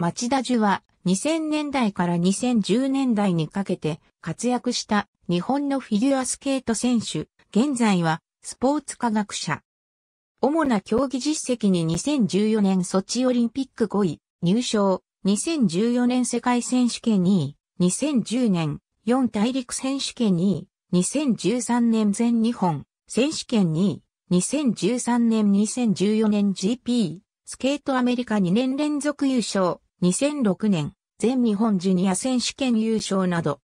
町田樹は2000年代から2010年代にかけて活躍した日本のフィギュアスケート選手、現在はスポーツ科学者。主な競技実績に2014年ソチオリンピック5位、入賞、2014年世界選手権2位、2010年4大陸選手権2位、2013年全日本選手権2位、2013年2014年 GP、スケートアメリカ2年連続優勝。2006年、全日本ジュニア選手権優勝など、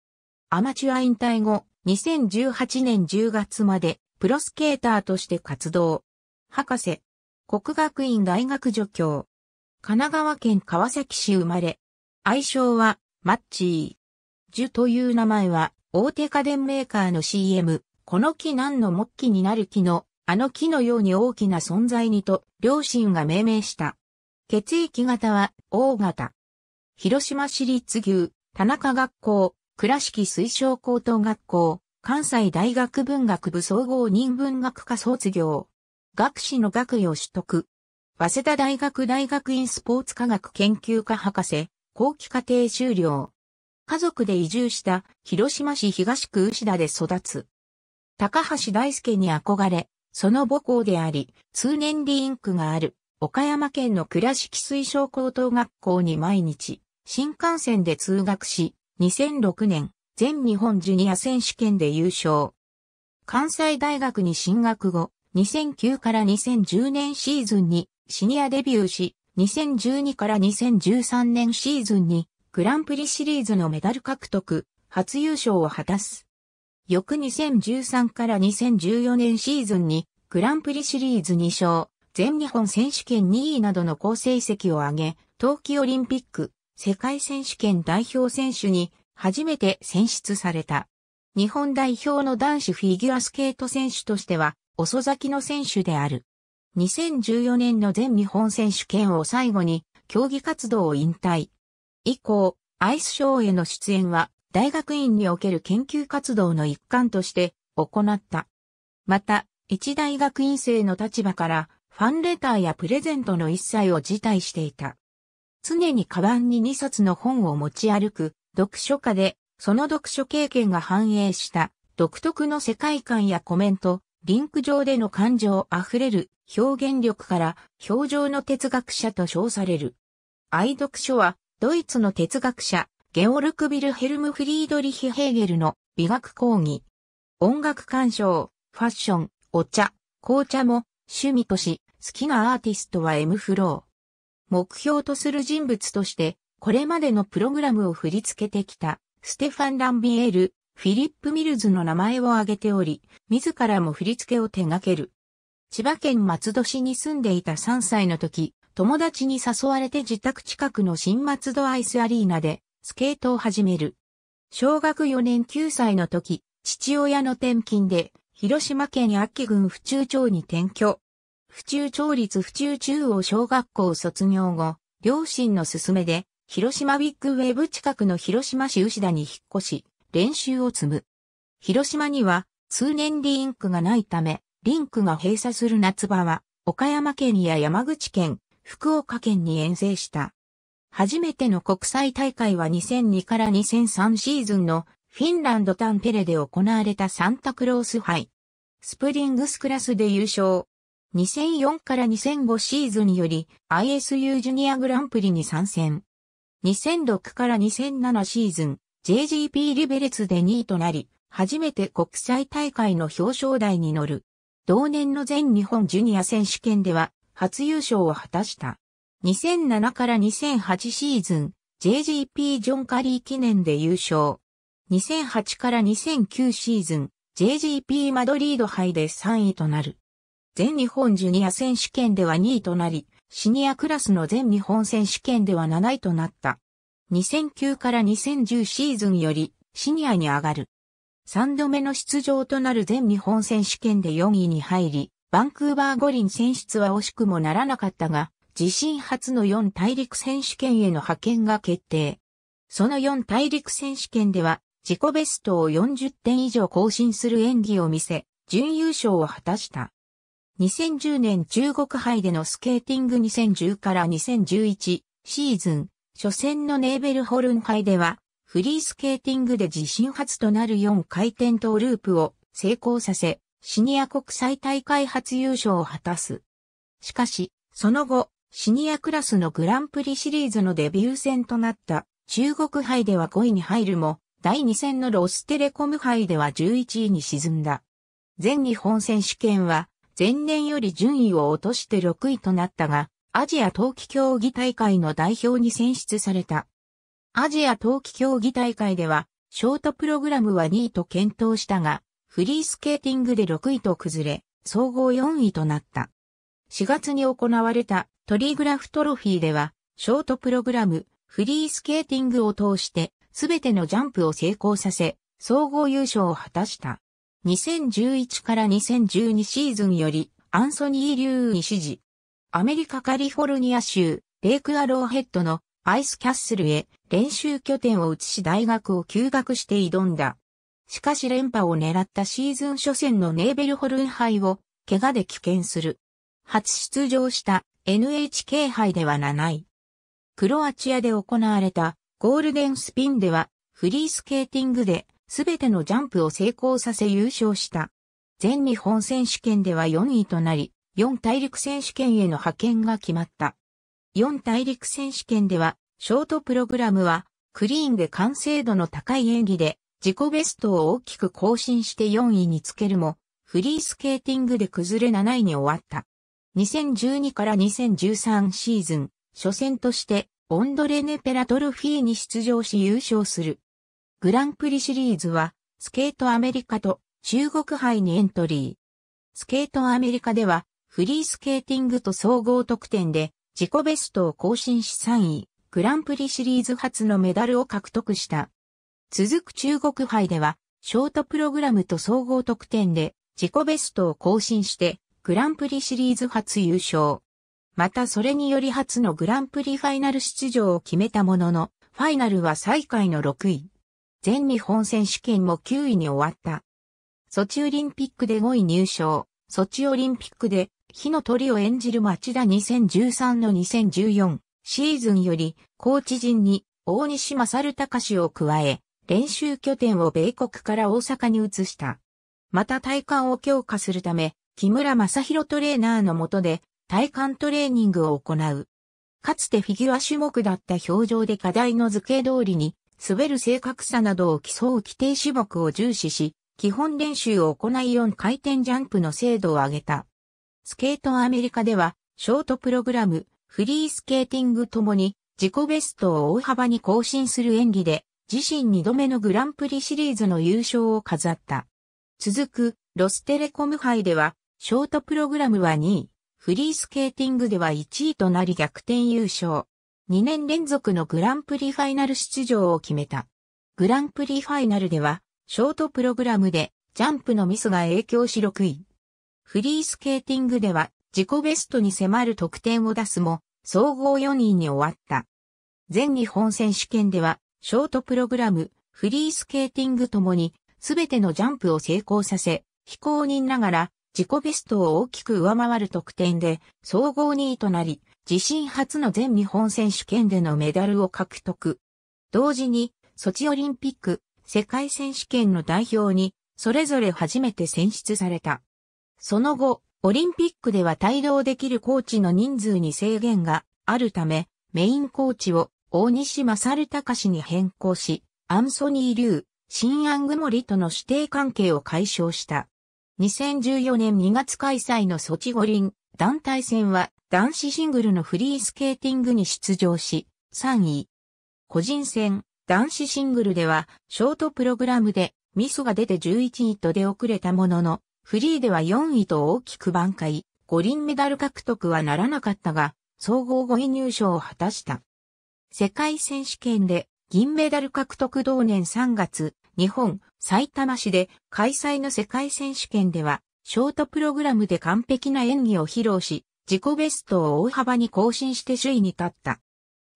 アマチュア引退後、2018年10月までプロスケーターとして活動。博士、国学院大学助教。神奈川県川崎市生まれ。愛称は、マッチー。ジュという名前は、大手家電メーカーの CM、この木何の木木になる木の、あの木のように大きな存在にと、両親が命名した。血液型は O 型。広島市立牛、田中学校、倉敷水晶高等学校、関西大学文学部総合人文学科卒業。学士の学位を取得。早稲田大学大学院スポーツ科学研究科博士、後期課程修了。家族で移住した広島市東区牛田で育つ。高橋大輔に憧れ、その母校であり、通年リンクがある岡山県の倉敷水晶高等学校に毎日、新幹線で通学し、2006年、全日本ジュニア選手権で優勝。関西大学に進学後、2009から2010年シーズンにシニアデビューし、2012から2013年シーズンにグランプリシリーズのメダル獲得、初優勝を果たす。翌2013から2014年シーズンにグランプリシリーズ2勝、全日本選手権2位などの好成績を挙げ、冬季オリンピック、世界選手権代表選手に初めて選出された。日本代表の男子フィギュアスケート選手としては遅咲きの選手である。2014年の全日本選手権を最後に競技活動を引退。以降、アイスショーへの出演は大学院における研究活動の一環として行った。また、一大学院生の立場からファンレターやプレゼントの一切を辞退していた。常にカバンに2冊の本を持ち歩く読書家で、その読書経験が反映した独特の世界観やコメント、リンク上での感情あふれる表現力から表情の哲学者と称される。愛読書はドイツの哲学者ゲオルク・ビルヘルム・フリードリヒ・ヘーゲルの美学講義。音楽鑑賞、ファッション、お茶、紅茶も趣味とし、好きなアーティストは M フロー。目標とする人物として、これまでのプログラムを振り付けてきた、ステファン・ランビエール、フィリップ・ミルズの名前を挙げており、自らも振り付けを手掛ける。千葉県松戸市に住んでいた3歳の時、友達に誘われて自宅近くの新松戸アイスアリーナで、スケートを始める。小学4年9歳の時、父親の転勤で、広島県秋郡府中町に転居。府中町立府中中央小学校卒業後、両親の勧めで、広島ビッグウェーブ近くの広島市牛田に引っ越し、練習を積む。広島には、通年リンクがないため、リンクが閉鎖する夏場は、岡山県や山口県、福岡県に遠征した。初めての国際大会は2002から2003シーズンのフィンランドタンペレで行われたサンタクロース杯。スプリングスクラスで優勝。2004から2005シーズンより ISU ジュニアグランプリに参戦。2006から2007シーズン JGP リベレツで2位となり、初めて国際大会の表彰台に乗る。同年の全日本ジュニア選手権では初優勝を果たした。2007から2008シーズン JGP ジョンカリー記念で優勝。2008から2009シーズン JGP マドリード杯で3位となる。全日本ジュニア選手権では2位となり、シニアクラスの全日本選手権では7位となった。2009から2010シーズンよりシニアに上がる。3度目の出場となる全日本選手権で4位に入り、バンクーバー五輪選出は惜しくもならなかったが、自身初の4大陸選手権への派遣が決定。その4大陸選手権では、自己ベストを40点以上更新する演技を見せ、準優勝を果たした。2010年中国杯でのスケーティング2010から2011シーズン、初戦のネーベルホルン杯では、フリースケーティングで自身初となる4回転トーループを成功させ、シニア国際大会初優勝を果たす。しかし、その後、シニアクラスのグランプリシリーズのデビュー戦となった中国杯では5位に入るも、第2戦のロステレコム杯では11位に沈んだ。全日本選手権は前年より順位を落として6位となったが、アジア冬季競技大会の代表に選出された。アジア冬季競技大会では、ショートプログラムは2位と検討したが、フリースケーティングで6位と崩れ、総合4位となった。4月に行われたトリグラフトロフィーでは、ショートプログラム、フリースケーティングを通して、すべてのジャンプを成功させ、総合優勝を果たした。2011から2012シーズンよりアンソニー・リューに支持。アメリカカリフォルニア州レイクアローヘッドのアイスキャッスルへ練習拠点を移し大学を休学して挑んだ。しかし連覇を狙ったシーズン初戦のネーベルホルン杯を怪我で棄権する。初出場した NHK 杯では7位。クロアチアで行われたゴールデンスピンではフリースケーティングですべてのジャンプを成功させ優勝した。全日本選手権では4位となり、4大陸選手権への派遣が決まった。4大陸選手権では、ショートプログラムは、クリーンで完成度の高い演技で、自己ベストを大きく更新して4位につけるも、フリースケーティングで崩れ7位に終わった。2012から2013シーズン、初戦として、オンドレネ・ペラトルフィーに出場し優勝する。グランプリシリーズは、スケートアメリカと中国杯にエントリー。スケートアメリカでは、フリースケーティングと総合得点で自己ベストを更新し3位、グランプリシリーズ初のメダルを獲得した。続く中国杯では、ショートプログラムと総合得点で自己ベストを更新して、グランプリシリーズ初優勝。またそれにより初のグランプリファイナル出場を決めたものの、ファイナルは最下位の6位。全日本選手権も9位に終わった。ソチオリンピックで5位入賞、ソチオリンピックで火の鳥を演じる町田2013の2014シーズンよりコーチ陣に大西勝隆氏を加え、練習拠点を米国から大阪に移した。また体幹を強化するため、木村正宏トレーナーの下で体幹トレーニングを行う。かつてフィギュア種目だった表情で課題の図形通りに滑る正確さなどを競う規定種目を重視し、基本練習を行い4回転ジャンプの精度を上げた。スケートアメリカでは、ショートプログラム、フリースケーティングともに、自己ベストを大幅に更新する演技で、自身2度目のグランプリシリーズの優勝を飾った。続く、ロステレコム杯では、ショートプログラムは2位、フリースケーティングでは1位となり逆転優勝。2年連続のグランプリファイナル出場を決めた。グランプリファイナルでは、ショートプログラムでジャンプのミスが影響し6位。フリースケーティングでは自己ベストに迫る得点を出すも、総合4位に終わった。全日本選手権では、ショートプログラム、フリースケーティングともに、すべてのジャンプを成功させ、非公認ながら、自己ベストを大きく上回る得点で、総合2位となり、自身初の全日本選手権でのメダルを獲得。同時に、ソチオリンピック、世界選手権の代表に、それぞれ初めて選出された。その後、オリンピックでは帯同できるコーチの人数に制限があるため、メインコーチを大西正隆に変更し、アンソニー・リュウ、ング・モリとの指定関係を解消した。2014年2月開催のソチ五輪団体戦は男子シングルのフリースケーティングに出場し、3位。個人戦、男子シングルでは、ショートプログラムでミスが出て11位と出遅れたものの、フリーでは4位と大きく挽回、五輪メダル獲得はならなかったが、総合5位入賞を果たした。世界選手権で銀メダル獲得同年3月、日本、埼玉市で開催の世界選手権では、ショートプログラムで完璧な演技を披露し、自己ベストを大幅に更新して首位に立った。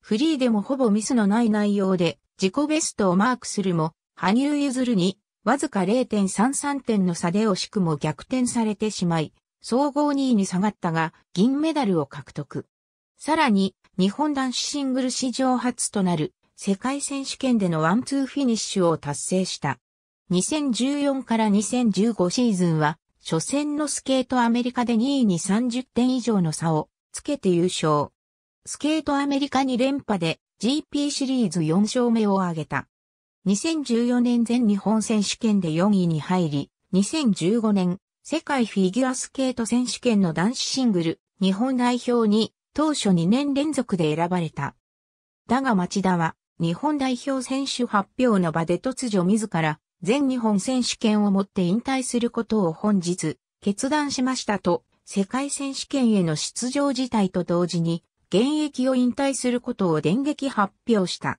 フリーでもほぼミスのない内容で自己ベストをマークするも、羽生結弦にわずか0.33点の差で惜しくも逆転されてしまい、総合2位に下がったが銀メダルを獲得。さらに、日本男子シングル史上初となる世界選手権でのワンツーフィニッシュを達成した。2014から2015シーズンは初戦のスケートアメリカで2位に30点以上の差をつけて優勝。スケートアメリカに連覇で GP シリーズ4勝目を挙げた。2014年全日本選手権で4位に入り、2015年世界フィギュアスケート選手権の男子シングル日本代表に当初2年連続で選ばれた。だが町田は日本代表選手発表の場で突如自ら全日本選手権をもって引退することを本日決断しましたと世界選手権への出場辞退と同時に現役を引退することを電撃発表した。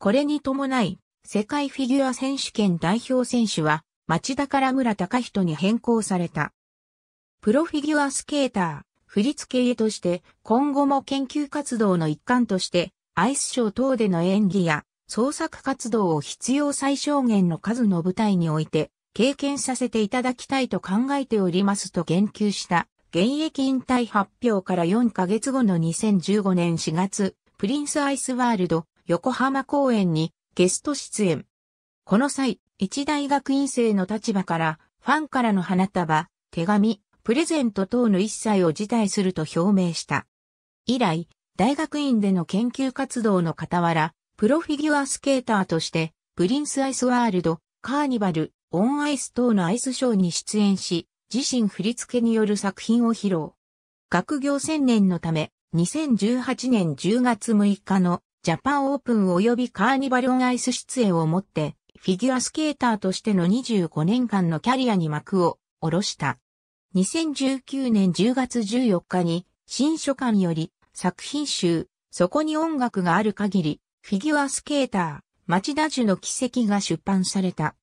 これに伴い世界フィギュア選手権代表選手は町田から村隆人に変更された。プロフィギュアスケーター、振付家として今後も研究活動の一環としてアイスショー等での演技や創作活動を必要最小限の数の舞台において経験させていただきたいと考えておりますと言及した現役引退発表から4ヶ月後の2015年4月、プリンスアイスワールド横浜公演にゲスト出演。この際、一大学院生の立場からファンからの花束、手紙、プレゼント等の一切を辞退すると表明した。以来、大学院での研究活動の傍ら、プロフィギュアスケーターとして、プリンスアイスワールド、カーニバル、オンアイス等のアイスショーに出演し、自身振り付けによる作品を披露。学業専念のため、2018年10月6日のジャパンオープン及びカーニバルオンアイス出演をもって、フィギュアスケーターとしての25年間のキャリアに幕を下ろした。2019年10月14日に新書館より作品集、そこに音楽がある限りフィギュアスケーター、町田樹の奇跡が出版された。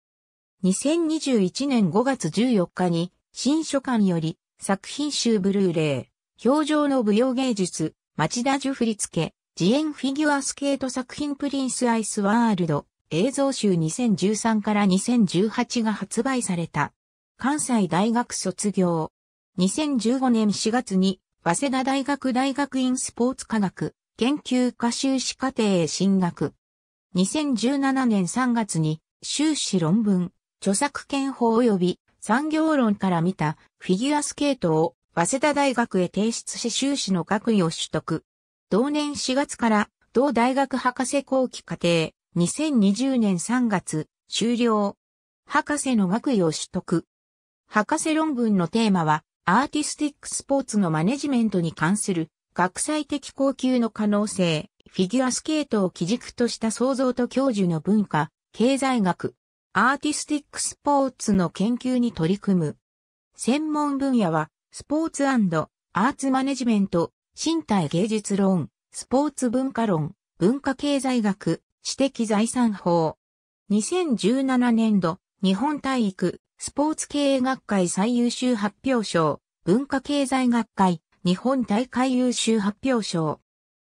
2021年5月14日に、新書館より、作品集ブルーレイ、表情の舞踊芸術、町田樹振り付け、自演フィギュアスケート作品プリンスアイスワールド、映像集2013から2018が発売された。関西大学卒業。2015年4月に、早稲田大学大学院スポーツ科学研究科修士課程へ進学。2017年3月に修士論文、著作権法及び産業論から見たフィギュアスケートを早稲田大学へ提出し修士の学位を取得。同年4月から同大学博士後期課程2020年3月終了。博士の学位を取得。博士論文のテーマはアーティスティックスポーツのマネジメントに関する学際的高級の可能性、フィギュアスケートを基軸とした創造と教授の文化、経済学、アーティスティックスポーツの研究に取り組む。専門分野は、スポーツアーツマネジメント、身体芸術論、スポーツ文化論、文化経済学、知的財産法。2017年度、日本体育、スポーツ経営学会最優秀発表賞、文化経済学会、日本大会優秀発表賞。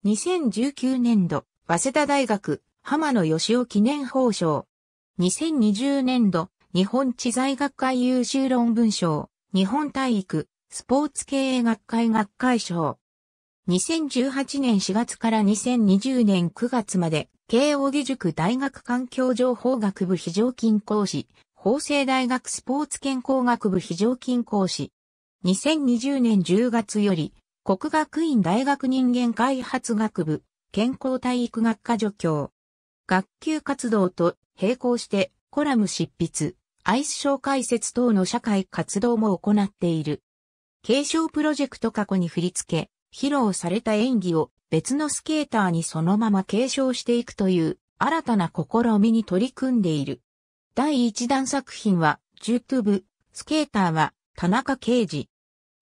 2019年度、早稲田大学、浜野義雄記念報賞。2020年度、日本知財学会優秀論文賞、日本体育、スポーツ経営学会学会賞。2018年4月から2020年9月まで、慶応義塾大学環境情報学部非常勤講師、法政大学スポーツ健康学部非常勤講師、2020年10月より、国学院大学人間開発学部、健康体育学科助教。学級活動と並行して、コラム執筆、アイスショー解説等の社会活動も行っている。継承プロジェクト過去に振り付け、披露された演技を別のスケーターにそのまま継承していくという新たな試みに取り組んでいる。第1弾作品は、ジュトゥブ、スケーターは田中啓二。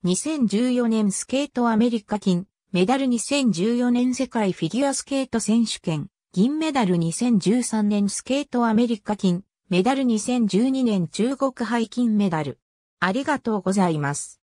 2014年スケートアメリカ金、メダル2014年世界フィギュアスケート選手権、銀メダル2013年スケートアメリカ金、メダル2012年中国杯金メダル。ありがとうございます。